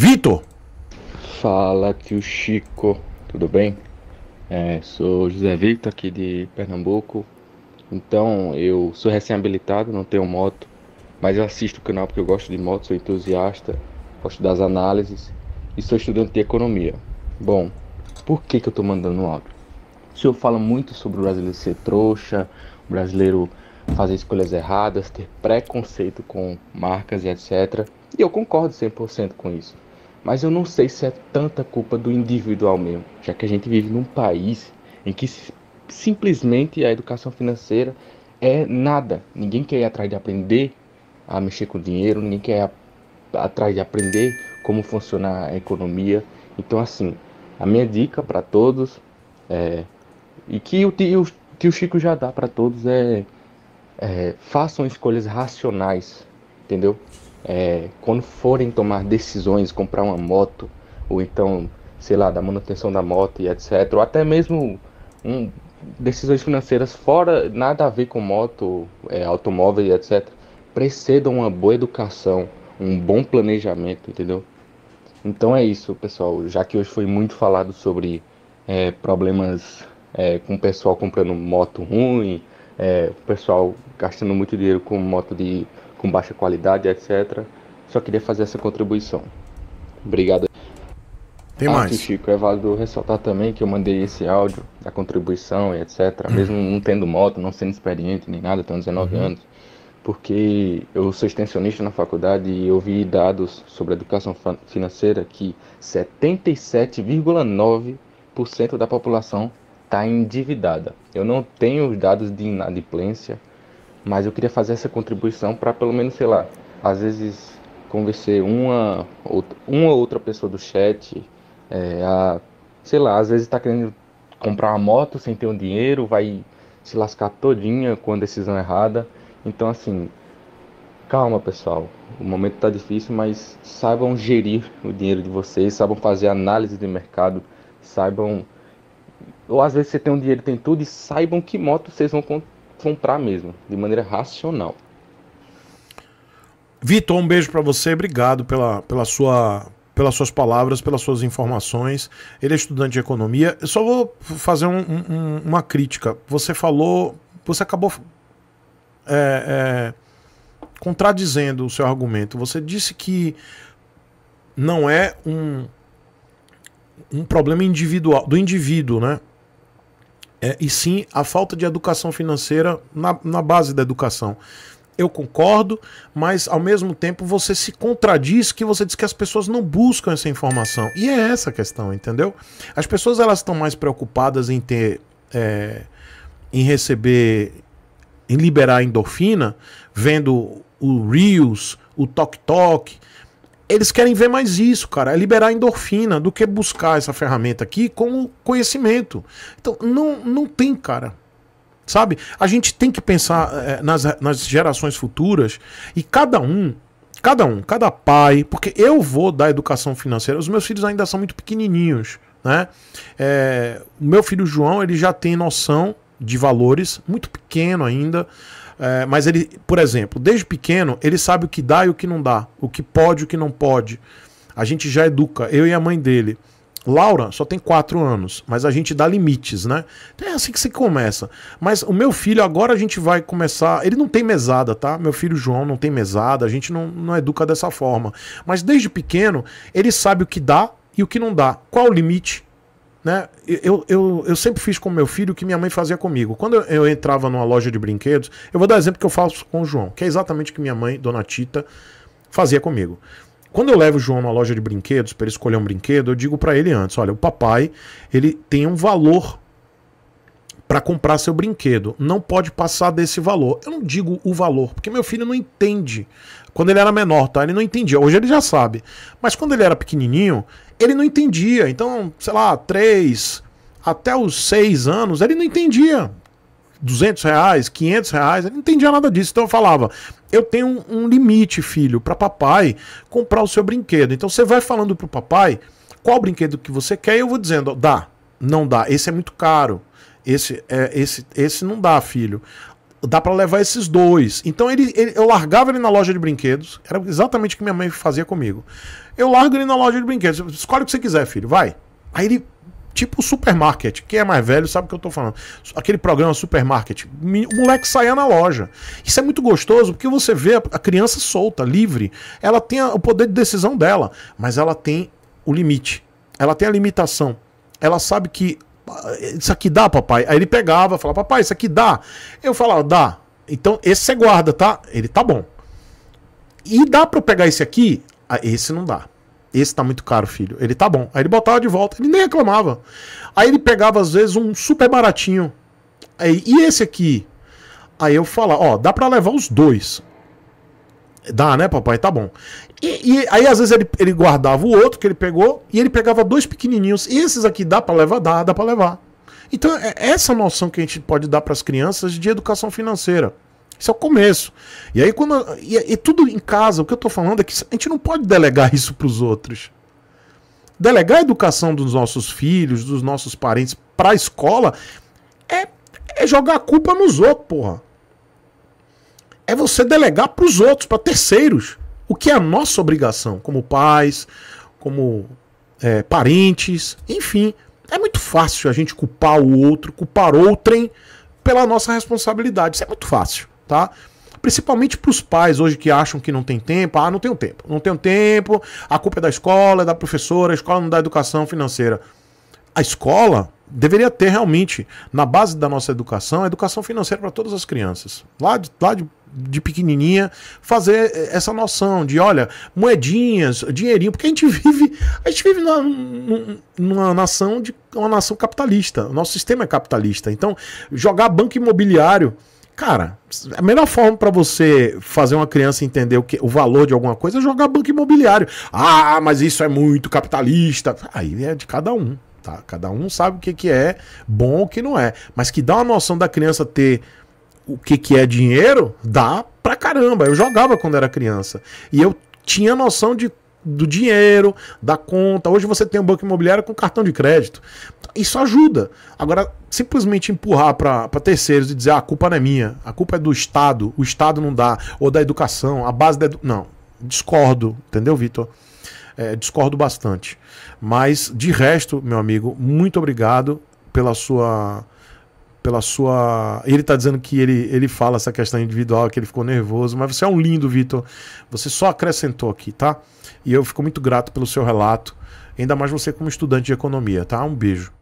Vitor! Fala, tio Chico, tudo bem? É, sou José Victor, aqui de Pernambuco. Então, eu sou recém-habilitado, não tenho moto, mas eu assisto o canal porque eu gosto de moto, sou entusiasta, gosto das análises e sou estudante de economia. Bom, por que, que eu estou mandando um áudio? O senhor fala muito sobre o brasileiro ser trouxa, o brasileiro fazer escolhas erradas, ter preconceito com marcas e etc. E eu concordo 100% com isso. Mas eu não sei se é tanta culpa do individual mesmo, já que a gente vive num país em que simplesmente a educação financeira é nada. Ninguém quer ir atrás de aprender a mexer com dinheiro, ninguém quer ir atrás de aprender como funciona a economia. Então, assim, a minha dica para todos é, e que o tio, tio Chico já dá para todos é, é façam escolhas racionais, entendeu? é, quando forem tomar decisões, comprar uma moto, ou então, sei lá, da manutenção da moto e etc., ou até mesmo um, decisões financeiras fora, nada a ver com moto, é, automóvel e etc., precedam uma boa educação, um bom planejamento, entendeu? Então é isso, pessoal. Já que hoje foi muito falado sobre é, problemas é, com o pessoal comprando moto ruim, é, o pessoal gastando muito dinheiro com moto de com baixa qualidade, etc. Só queria fazer essa contribuição. Obrigado. Tem ah, mais. Ah, Chico, é válido ressaltar também que eu mandei esse áudio da contribuição e etc. Hum. Mesmo não tendo moto, não sendo experiente nem nada, tenho 19 uhum. anos. Porque eu sou extensionista na faculdade e eu vi dados sobre a educação financeira que 77,9% da população está endividada. Eu não tenho os dados de inadimplência, mas eu queria fazer essa contribuição para pelo menos, sei lá, às vezes convencer uma, outra, uma outra pessoa do chat é, a, sei lá, às vezes está querendo comprar uma moto sem ter um dinheiro, vai se lascar todinha com a decisão errada. Então, assim, calma, pessoal. O momento está difícil, mas saibam gerir o dinheiro de vocês, saibam fazer análise de mercado, saibam. Ou às vezes você tem um dinheiro, tem tudo, e saibam que moto vocês vão comprar mesmo, de maneira racional. Vitor, um beijo para você, obrigado pela, pela sua pelas suas palavras, pelas suas informações. Ele é estudante de economia. Eu só vou fazer um, um, uma crítica. Você falou, você acabou é, é, contradizendo o seu argumento. Você disse que não é um, um problema individual do indivíduo, né? é, e sim a falta de educação financeira na, na base da educação. Eu concordo, mas ao mesmo tempo você se contradiz que você diz que as pessoas não buscam essa informação. E é essa a questão, entendeu? As pessoas elas estão mais preocupadas em ter. É, em receber. em liberar endorfina, vendo o Reels, o TikTok eles querem ver mais isso, cara. É liberar endorfina do que buscar essa ferramenta aqui como conhecimento. Então, não, não tem, cara. Sabe? A gente tem que pensar é, nas, nas gerações futuras e cada um cada um, cada pai, porque eu vou dar educação financeira. Os meus filhos ainda são muito pequenininhos, né? É, o meu filho João ele já tem noção de valores muito pequeno ainda. É, mas ele, por exemplo, desde pequeno, ele sabe o que dá e o que não dá, o que pode e o que não pode. A gente já educa, eu e a mãe dele. Laura só tem 4 anos, mas a gente dá limites, né? Então é assim que se começa. Mas o meu filho, agora a gente vai começar. Ele não tem mesada, tá? Meu filho João não tem mesada, a gente não, não educa dessa forma. Mas desde pequeno, ele sabe o que dá e o que não dá. Qual o limite? Né? Eu, eu, eu sempre fiz com meu filho o que minha mãe fazia comigo. Quando eu entrava numa loja de brinquedos, eu vou dar exemplo que eu faço com o João, que é exatamente o que minha mãe, dona Tita, fazia comigo. Quando eu levo o João numa loja de brinquedos para ele escolher um brinquedo, eu digo para ele antes: olha, o papai ele tem um valor para comprar seu brinquedo. Não pode passar desse valor. Eu não digo o valor, porque meu filho não entende. Quando ele era menor, tá? Ele não entendia. Hoje ele já sabe. Mas quando ele era pequenininho, ele não entendia. Então, sei lá, três até os seis anos, ele não entendia. 200 reais, 500 reais, ele não entendia nada disso. Então eu falava: eu tenho um, limite, filho, para papai comprar o seu brinquedo. Então você vai falando pro papai qual brinquedo que você quer e eu vou dizendo: dá, não dá, esse é muito caro, esse, é, esse, esse não dá, filho. Dá para levar esses dois. Então ele, ele, eu largava ele na loja de brinquedos. Era exatamente o que minha mãe fazia comigo. Eu largo ele na loja de brinquedos. Escolhe o que você quiser, filho. Vai. Aí ele tipo supermarket. Quem é mais velho sabe o que eu tô falando. Aquele programa supermarket. O moleque saia na loja. Isso é muito gostoso porque você vê a criança solta, livre. Ela tem o poder de decisão dela, mas ela tem o limite. Ela tem a limitação. Ela sabe que isso aqui dá, papai? Aí ele pegava, falava, papai, isso aqui dá. Eu falava, dá. Então esse você guarda, tá? Ele tá bom. E dá para eu pegar esse aqui? Ah, esse não dá. Esse tá muito caro, filho. Ele tá bom. Aí ele botava de volta, ele nem reclamava. Aí ele pegava, às vezes, um super baratinho. Aí, e esse aqui? Aí eu falava, ó, dá para levar os dois. Dá, né, papai? Tá bom. E, e, aí, às vezes, ele, ele guardava o outro que ele pegou e ele pegava dois pequenininhos. E esses aqui dá para levar? Dá, dá para levar. Então, é, é essa noção que a gente pode dar para as crianças de educação financeira. Isso é o começo. E aí, quando. E, e tudo em casa, o que eu estou falando é que a gente não pode delegar isso para os outros. Delegar a educação dos nossos filhos, dos nossos parentes para a escola é, é jogar a culpa nos outros, porra. É você delegar para os outros, para terceiros o que é a nossa obrigação como pais, como é, parentes, enfim. É muito fácil a gente culpar o outro, culpar outrem pela nossa responsabilidade. Isso é muito fácil, tá? Principalmente para os pais hoje que acham que não tem tempo. Ah, não tenho tempo, não tenho tempo, a culpa é da escola, é da professora, a escola não dá educação financeira a escola deveria ter realmente, na base da nossa educação, educação financeira para todas as crianças. Lá de, lá de, de pequenininha, fazer eh, essa noção de, olha, moedinhas, dinheirinho, porque a gente vive, a gente vive numa, numa nação de uma nação capitalista. O nosso sistema é capitalista. Então, jogar banco imobiliário Cara, a melhor forma para você fazer uma criança entender o, que, o valor de alguma coisa é jogar banco imobiliário. Ah, mas isso é muito capitalista. Aí é de cada um tá? Cada um sabe o que, que é bom o que não é. Mas que dá uma noção da criança ter o que, que é dinheiro, dá pra caramba. Eu jogava quando era criança. E eu tinha noção de do dinheiro, da conta. Hoje você tem um banco imobiliário com cartão de crédito. Isso ajuda. Agora, simplesmente empurrar para terceiros e dizer ah, a culpa não é minha, a culpa é do Estado, o Estado não dá, ou da educação, a base da. Edu... Não, discordo, entendeu, Vitor? é, discordo bastante. Mas, de resto, meu amigo, muito obrigado pela sua pela sua. Ele está dizendo que ele, ele fala essa questão individual, que ele ficou nervoso, mas você é um lindo, Vitor. Você só acrescentou aqui, tá? E eu fico muito grato pelo seu relato, ainda mais você como estudante de economia, tá? Um beijo.